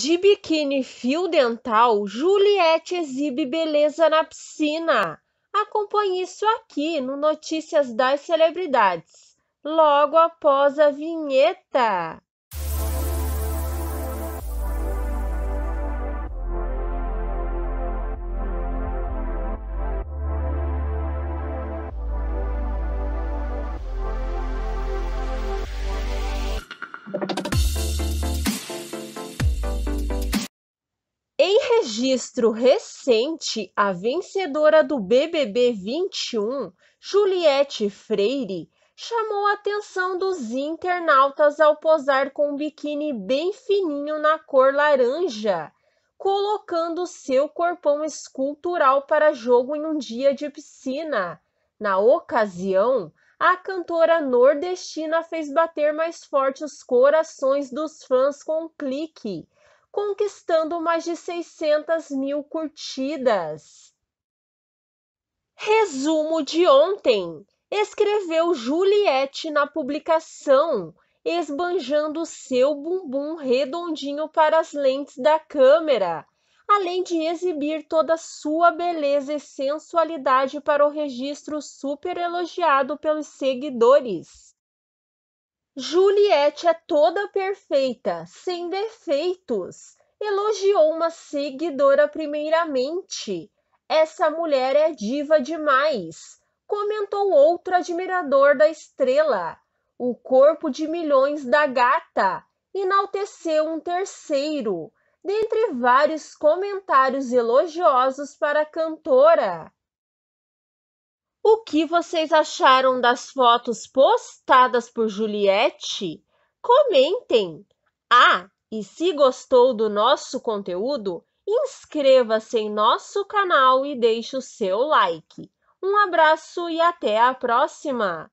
De biquíni fio dental, Juliette exibe beleza na piscina. Acompanhe isso aqui no Notícias das Celebridades, logo após a vinheta. Em registro recente, a vencedora do BBB 21, Juliette Freire, chamou a atenção dos internautas ao posar com um biquíni bem fininho na cor laranja, colocando seu corpão escultural para jogo em um dia de piscina. Na ocasião, a cantora nordestina fez bater mais forte os corações dos fãs com um clique conquistando mais de 600 mil curtidas. Resumo de ontem, escreveu Juliette na publicação, esbanjando seu bumbum redondinho para as lentes da câmera, além de exibir toda sua beleza e sensualidade para o registro super elogiado pelos seguidores. Juliette é toda perfeita, sem defeitos. Elogiou uma seguidora primeiramente. Essa mulher é diva demais, comentou outro admirador da estrela. O corpo de milhões da gata enalteceu um terceiro, dentre vários comentários elogiosos para a cantora. O que vocês acharam das fotos postadas por Juliette? Comentem! Ah, e se gostou do nosso conteúdo, inscreva-se em nosso canal e deixe o seu like. Um abraço e até a próxima!